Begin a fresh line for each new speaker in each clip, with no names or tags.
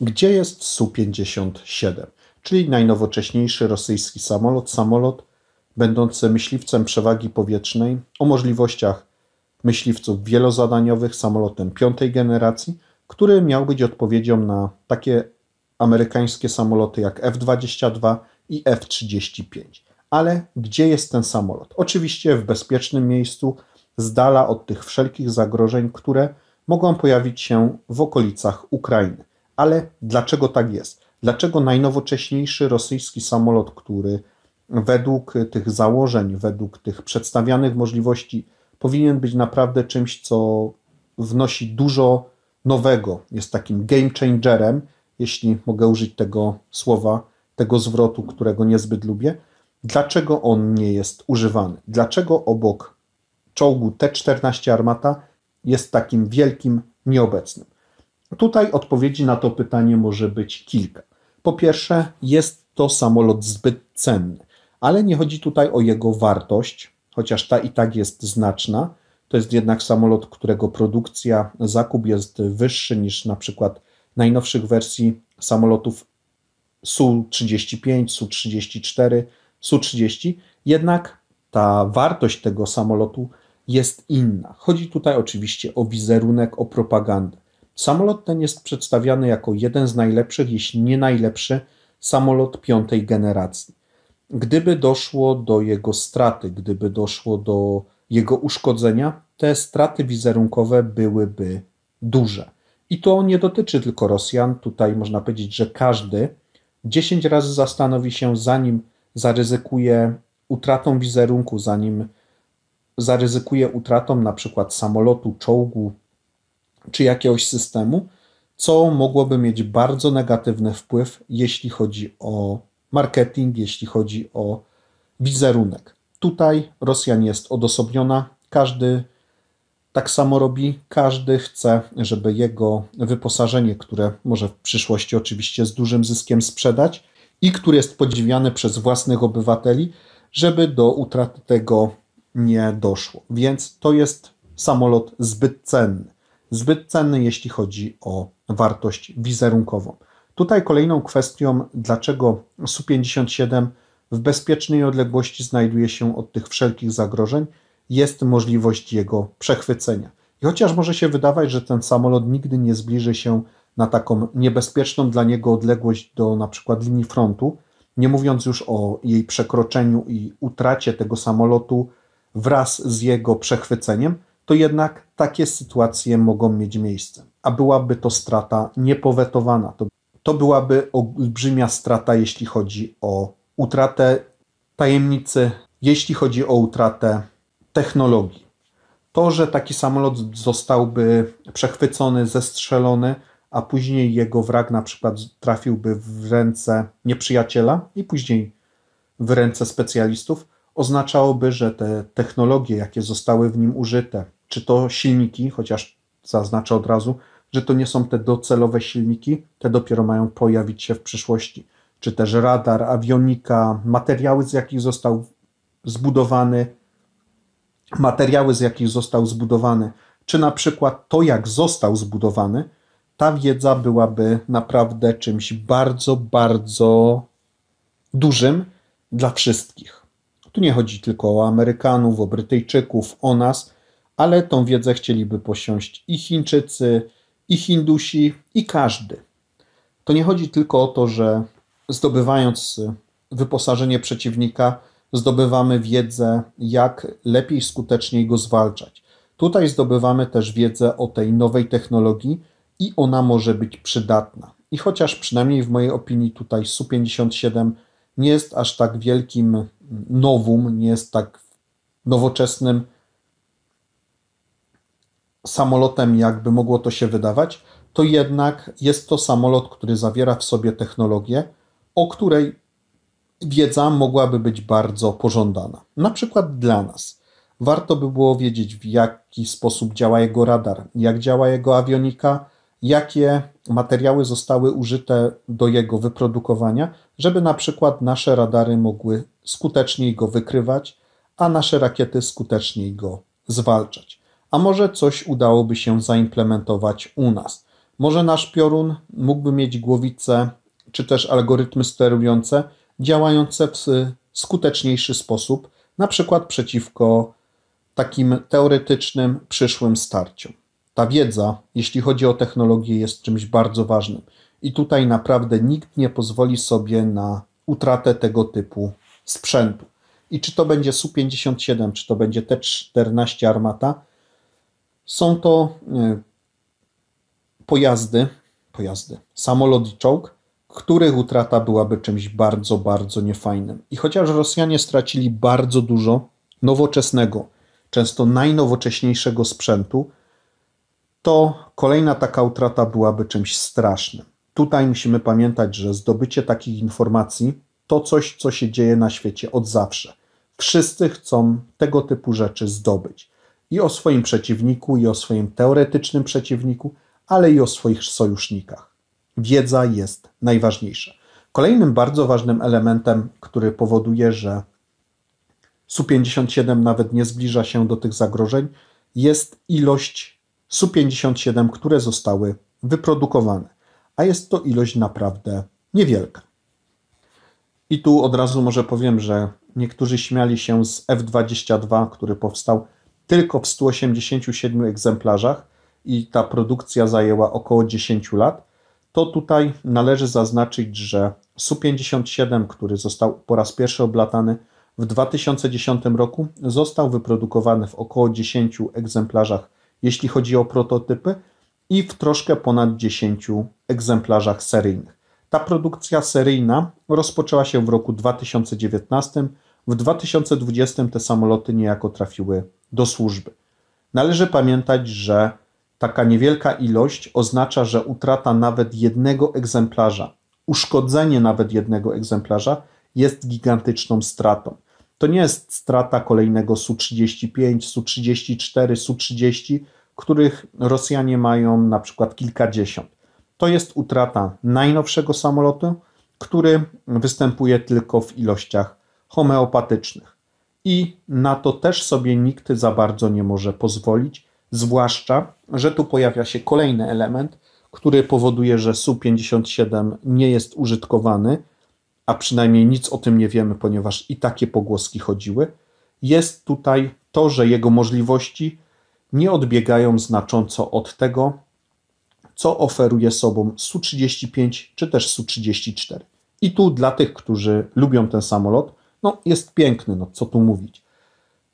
Gdzie jest Su-57, czyli najnowocześniejszy rosyjski samolot, samolot będący myśliwcem przewagi powietrznej o możliwościach myśliwców wielozadaniowych, samolotem piątej generacji, który miał być odpowiedzią na takie amerykańskie samoloty jak F-22 i F-35. Ale gdzie jest ten samolot? Oczywiście w bezpiecznym miejscu, z dala od tych wszelkich zagrożeń, które mogą pojawić się w okolicach Ukrainy. Ale dlaczego tak jest? Dlaczego najnowocześniejszy rosyjski samolot, który według tych założeń, według tych przedstawianych możliwości, powinien być naprawdę czymś, co wnosi dużo nowego, jest takim game changerem, jeśli mogę użyć tego słowa, tego zwrotu, którego niezbyt lubię. Dlaczego on nie jest używany? Dlaczego obok czołgu T-14 Armata jest takim wielkim nieobecnym? Tutaj odpowiedzi na to pytanie może być kilka. Po pierwsze, jest to samolot zbyt cenny, ale nie chodzi tutaj o jego wartość, chociaż ta i tak jest znaczna. To jest jednak samolot, którego produkcja, zakup jest wyższy niż na przykład najnowszych wersji samolotów Su-35, Su-34, Su-30. Jednak ta wartość tego samolotu jest inna. Chodzi tutaj oczywiście o wizerunek, o propagandę. Samolot ten jest przedstawiany jako jeden z najlepszych, jeśli nie najlepszy, samolot piątej generacji. Gdyby doszło do jego straty, gdyby doszło do jego uszkodzenia, te straty wizerunkowe byłyby duże. I to nie dotyczy tylko Rosjan. Tutaj można powiedzieć, że każdy 10 razy zastanowi się, zanim zaryzykuje utratą wizerunku, zanim zaryzykuje utratą na przykład samolotu, czołgu, czy jakiegoś systemu, co mogłoby mieć bardzo negatywny wpływ, jeśli chodzi o marketing, jeśli chodzi o wizerunek. Tutaj Rosjan jest odosobniona, każdy tak samo robi, każdy chce, żeby jego wyposażenie, które może w przyszłości oczywiście z dużym zyskiem sprzedać i które jest podziwiane przez własnych obywateli, żeby do utraty tego nie doszło. Więc to jest samolot zbyt cenny zbyt cenny, jeśli chodzi o wartość wizerunkową. Tutaj kolejną kwestią, dlaczego Su-57 w bezpiecznej odległości znajduje się od tych wszelkich zagrożeń, jest możliwość jego przechwycenia. I chociaż może się wydawać, że ten samolot nigdy nie zbliży się na taką niebezpieczną dla niego odległość do na przykład linii frontu, nie mówiąc już o jej przekroczeniu i utracie tego samolotu wraz z jego przechwyceniem, to jednak takie sytuacje mogą mieć miejsce, a byłaby to strata niepowetowana. To, to byłaby olbrzymia strata, jeśli chodzi o utratę tajemnicy, jeśli chodzi o utratę technologii. To, że taki samolot zostałby przechwycony, zestrzelony, a później jego wrak na przykład trafiłby w ręce nieprzyjaciela i później w ręce specjalistów, oznaczałoby, że te technologie, jakie zostały w nim użyte, czy to silniki, chociaż zaznaczę od razu, że to nie są te docelowe silniki, te dopiero mają pojawić się w przyszłości, czy też radar, awionika, materiały, z jakich został zbudowany, materiały, z jakich został zbudowany, czy na przykład to, jak został zbudowany, ta wiedza byłaby naprawdę czymś bardzo, bardzo dużym dla wszystkich. Tu nie chodzi tylko o Amerykanów, o Brytyjczyków, o nas, ale tą wiedzę chcieliby posiąść i Chińczycy, i Hindusi, i każdy. To nie chodzi tylko o to, że zdobywając wyposażenie przeciwnika, zdobywamy wiedzę, jak lepiej, skuteczniej go zwalczać. Tutaj zdobywamy też wiedzę o tej nowej technologii i ona może być przydatna. I chociaż przynajmniej w mojej opinii tutaj Su-57 nie jest aż tak wielkim nowum, nie jest tak nowoczesnym samolotem, jakby mogło to się wydawać, to jednak jest to samolot, który zawiera w sobie technologię, o której wiedza mogłaby być bardzo pożądana. Na przykład dla nas. Warto by było wiedzieć, w jaki sposób działa jego radar, jak działa jego awionika, jakie materiały zostały użyte do jego wyprodukowania, żeby na przykład nasze radary mogły skuteczniej go wykrywać, a nasze rakiety skuteczniej go zwalczać. A może coś udałoby się zaimplementować u nas. Może nasz piorun mógłby mieć głowicę czy też algorytmy sterujące działające w skuteczniejszy sposób, na przykład przeciwko takim teoretycznym przyszłym starciom. Ta wiedza, jeśli chodzi o technologię, jest czymś bardzo ważnym i tutaj naprawdę nikt nie pozwoli sobie na utratę tego typu sprzętu. I czy to będzie Su-57, czy to będzie T-14 Armata, są to e, pojazdy, pojazdy, samolot i czołg, których utrata byłaby czymś bardzo, bardzo niefajnym. I chociaż Rosjanie stracili bardzo dużo nowoczesnego, często najnowocześniejszego sprzętu, to kolejna taka utrata byłaby czymś strasznym. Tutaj musimy pamiętać, że zdobycie takich informacji to coś, co się dzieje na świecie od zawsze. Wszyscy chcą tego typu rzeczy zdobyć. I o swoim przeciwniku, i o swoim teoretycznym przeciwniku, ale i o swoich sojusznikach. Wiedza jest najważniejsza. Kolejnym bardzo ważnym elementem, który powoduje, że Su-57 nawet nie zbliża się do tych zagrożeń, jest ilość Su-57, które zostały wyprodukowane, a jest to ilość naprawdę niewielka. I tu od razu może powiem, że niektórzy śmiali się z F-22, który powstał tylko w 187 egzemplarzach i ta produkcja zajęła około 10 lat. To tutaj należy zaznaczyć, że Su-57, który został po raz pierwszy oblatany w 2010 roku, został wyprodukowany w około 10 egzemplarzach, jeśli chodzi o prototypy, i w troszkę ponad 10 egzemplarzach seryjnych. Ta produkcja seryjna rozpoczęła się w roku 2019. W 2020 te samoloty niejako trafiły do służby. Należy pamiętać, że taka niewielka ilość oznacza, że utrata nawet jednego egzemplarza, uszkodzenie nawet jednego egzemplarza jest gigantyczną stratą. To nie jest strata kolejnego Su-35, Su-34, Su-30, których Rosjanie mają na przykład kilkadziesiąt to jest utrata najnowszego samolotu, który występuje tylko w ilościach homeopatycznych. I na to też sobie nikt za bardzo nie może pozwolić, zwłaszcza, że tu pojawia się kolejny element, który powoduje, że Su-57 nie jest użytkowany, a przynajmniej nic o tym nie wiemy, ponieważ i takie pogłoski chodziły. Jest tutaj to, że jego możliwości nie odbiegają znacząco od tego, co oferuje sobą Su-35 czy też Su-34. I tu dla tych, którzy lubią ten samolot, no jest piękny, no co tu mówić.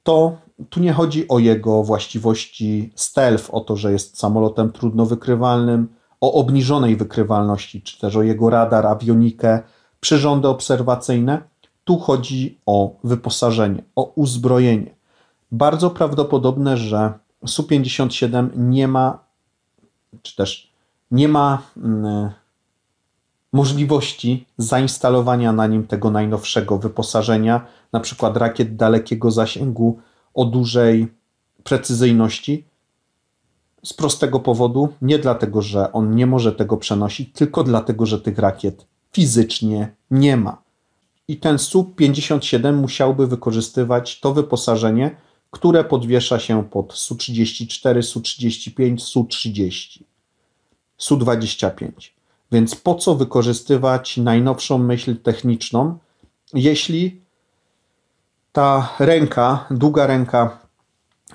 To tu nie chodzi o jego właściwości stealth, o to, że jest samolotem trudno wykrywalnym, o obniżonej wykrywalności, czy też o jego radar, awionikę, przyrządy obserwacyjne. Tu chodzi o wyposażenie, o uzbrojenie. Bardzo prawdopodobne, że Su-57 nie ma, czy też nie ma mm, e, możliwości zainstalowania na nim tego najnowszego wyposażenia, na przykład rakiet dalekiego zasięgu o dużej precyzyjności. Z prostego powodu, nie dlatego, że on nie może tego przenosić, tylko dlatego, że tych rakiet fizycznie nie ma. I ten SU-57 musiałby wykorzystywać to wyposażenie, które podwiesza się pod Su-34, Su-35, Su-30. Su-25. Więc po co wykorzystywać najnowszą myśl techniczną, jeśli ta ręka, długa ręka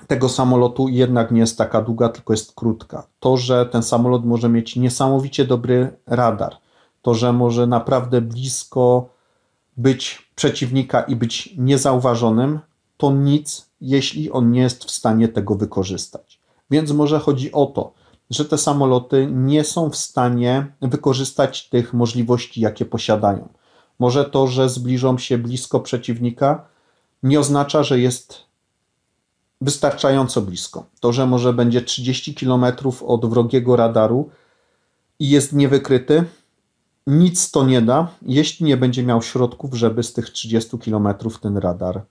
tego samolotu jednak nie jest taka długa, tylko jest krótka. To, że ten samolot może mieć niesamowicie dobry radar, to, że może naprawdę blisko być przeciwnika i być niezauważonym, to nic, jeśli on nie jest w stanie tego wykorzystać. Więc może chodzi o to, że te samoloty nie są w stanie wykorzystać tych możliwości, jakie posiadają. Może to, że zbliżą się blisko przeciwnika, nie oznacza, że jest wystarczająco blisko. To, że może będzie 30 km od wrogiego radaru i jest niewykryty, nic to nie da, jeśli nie będzie miał środków, żeby z tych 30 km ten radar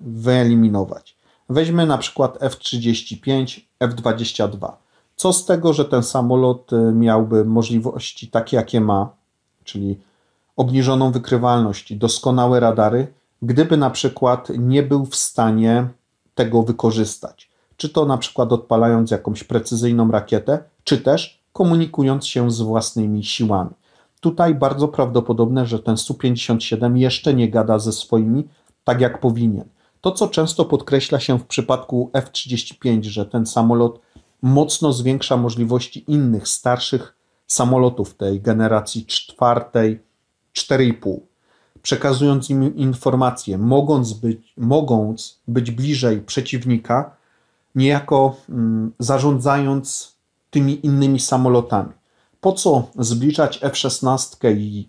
wyeliminować. Weźmy na przykład F-35, F-22. Co z tego, że ten samolot y, miałby możliwości takie, jakie ma, czyli obniżoną wykrywalność i doskonałe radary, gdyby na przykład nie był w stanie tego wykorzystać? Czy to na przykład odpalając jakąś precyzyjną rakietę, czy też komunikując się z własnymi siłami. Tutaj bardzo prawdopodobne, że ten Su-57 jeszcze nie gada ze swoimi tak jak powinien. To, co często podkreśla się w przypadku F-35, że ten samolot mocno zwiększa możliwości innych starszych samolotów tej generacji czwartej, 4,5, przekazując im informacje, mogąc być, mogąc być bliżej przeciwnika, niejako mm, zarządzając tymi innymi samolotami. Po co zbliżać F-16 i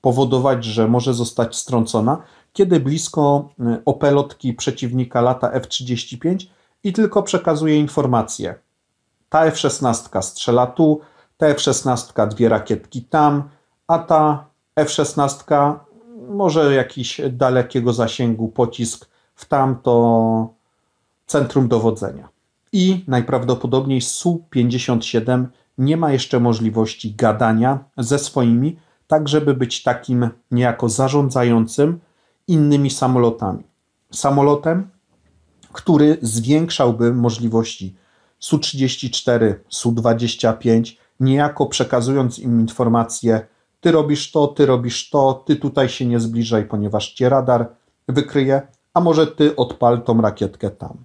powodować, że może zostać strącona, kiedy blisko mm, opelotki przeciwnika lata F-35 i tylko przekazuje informacje ta F-16 strzela tu, ta F-16 dwie rakietki tam, a ta F-16 może jakiś dalekiego zasięgu pocisk w tamto centrum dowodzenia. I najprawdopodobniej Su-57 nie ma jeszcze możliwości gadania ze swoimi, tak żeby być takim niejako zarządzającym innymi samolotami. Samolotem, który zwiększałby możliwości Su-34, Su-25, niejako przekazując im informacje: Ty robisz to, ty robisz to, ty tutaj się nie zbliżaj, ponieważ cię radar wykryje, a może ty odpal tą rakietkę tam.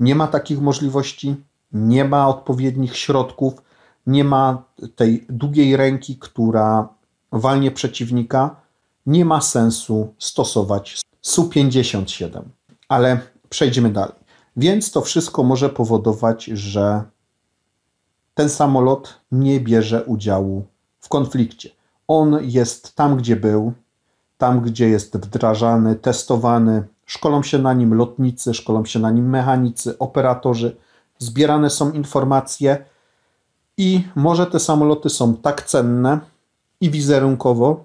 Nie ma takich możliwości, nie ma odpowiednich środków, nie ma tej długiej ręki, która walnie przeciwnika, nie ma sensu stosować Su-57. Ale przejdźmy dalej. Więc to wszystko może powodować, że ten samolot nie bierze udziału w konflikcie. On jest tam, gdzie był, tam, gdzie jest wdrażany, testowany, szkolą się na nim lotnicy, szkolą się na nim mechanicy, operatorzy, zbierane są informacje i może te samoloty są tak cenne i wizerunkowo,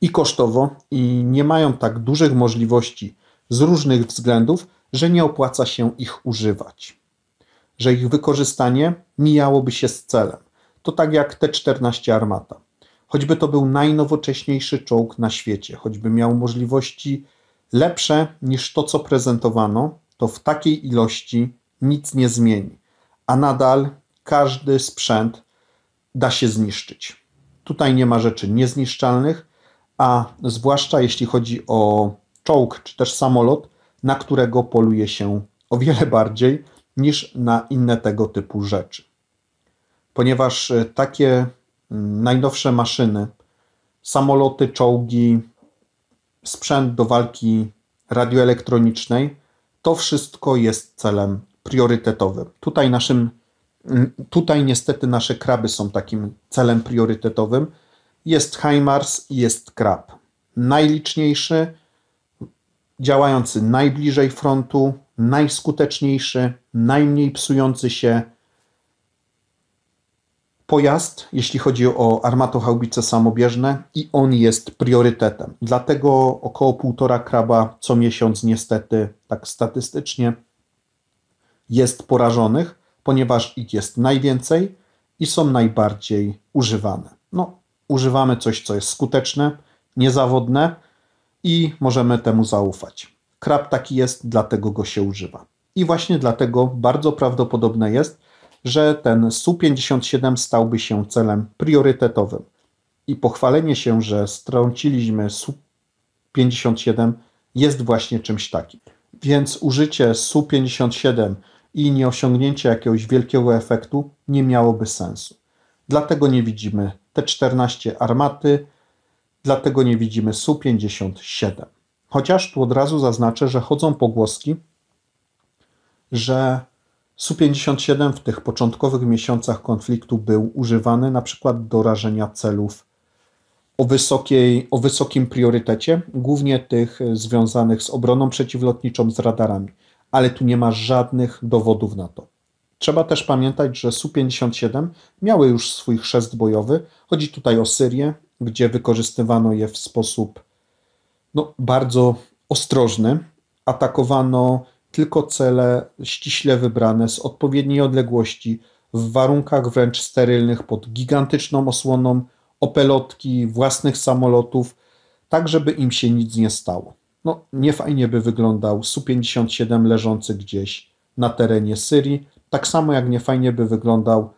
i kosztowo, i nie mają tak dużych możliwości z różnych względów, że nie opłaca się ich używać, że ich wykorzystanie mijałoby się z celem. To tak jak T-14 Armata. Choćby to był najnowocześniejszy czołg na świecie, choćby miał możliwości lepsze niż to, co prezentowano, to w takiej ilości nic nie zmieni, a nadal każdy sprzęt da się zniszczyć. Tutaj nie ma rzeczy niezniszczalnych, a zwłaszcza jeśli chodzi o czołg czy też samolot, na którego poluje się o wiele bardziej niż na inne tego typu rzeczy. Ponieważ e, takie mm, najnowsze maszyny, samoloty, czołgi, sprzęt do walki radioelektronicznej, to wszystko jest celem priorytetowym. Tutaj naszym mm, tutaj niestety nasze kraby są takim celem priorytetowym. Jest HIMARS i jest krab. Najliczniejszy, działający najbliżej frontu, najskuteczniejszy, najmniej psujący się pojazd, jeśli chodzi o armatochaubice samobieżne i on jest priorytetem. Dlatego około półtora kraba co miesiąc niestety, tak statystycznie, jest porażonych, ponieważ ich jest najwięcej i są najbardziej używane. No, używamy coś, co jest skuteczne, niezawodne, i możemy temu zaufać. Krab taki jest, dlatego go się używa. I właśnie dlatego bardzo prawdopodobne jest, że ten Su-57 stałby się celem priorytetowym. I pochwalenie się, że strąciliśmy Su-57 jest właśnie czymś takim. Więc użycie Su-57 i nieosiągnięcie jakiegoś wielkiego efektu nie miałoby sensu. Dlatego nie widzimy T-14 armaty, dlatego nie widzimy SU-57. Chociaż tu od razu zaznaczę, że chodzą pogłoski, że Su-57 w tych początkowych miesiącach konfliktu był używany na przykład do rażenia celów o, wysokiej, o wysokim priorytecie, głównie tych związanych z obroną przeciwlotniczą, z radarami, ale tu nie ma żadnych dowodów na to. Trzeba też pamiętać, że Su-57 miały już swój chrzest bojowy. Chodzi tutaj o Syrię gdzie wykorzystywano je w sposób no, bardzo ostrożny. Atakowano tylko cele ściśle wybrane z odpowiedniej odległości, w warunkach wręcz sterylnych, pod gigantyczną osłoną opelotki, własnych samolotów, tak żeby im się nic nie stało. No, niefajnie by wyglądał Su-57 leżący gdzieś na terenie Syrii, tak samo jak niefajnie by wyglądał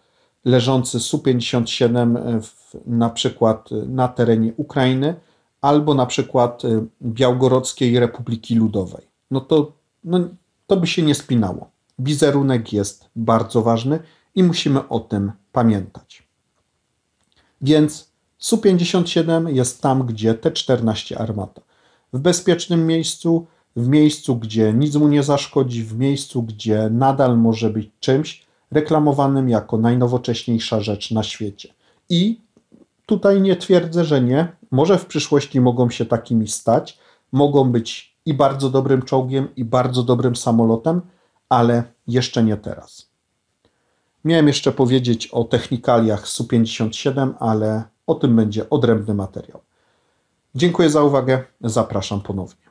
leżący Su-57 e, na przykład e, na terenie Ukrainy albo na przykład e, Białgorockiej Republiki Ludowej. No to, no, to by się nie spinało. Wizerunek jest bardzo ważny i musimy o tym pamiętać. Więc Su-57 jest tam, gdzie T-14 armata. W bezpiecznym miejscu, w miejscu, gdzie nic mu nie zaszkodzi, w miejscu, gdzie nadal może być czymś, reklamowanym jako najnowocześniejsza rzecz na świecie. I tutaj nie twierdzę, że nie. Może w przyszłości mogą się takimi stać. Mogą być i bardzo dobrym czołgiem, i bardzo dobrym samolotem, ale jeszcze nie teraz. Miałem jeszcze powiedzieć o technikaliach Su-57, ale o tym będzie odrębny materiał. Dziękuję za uwagę. Zapraszam ponownie.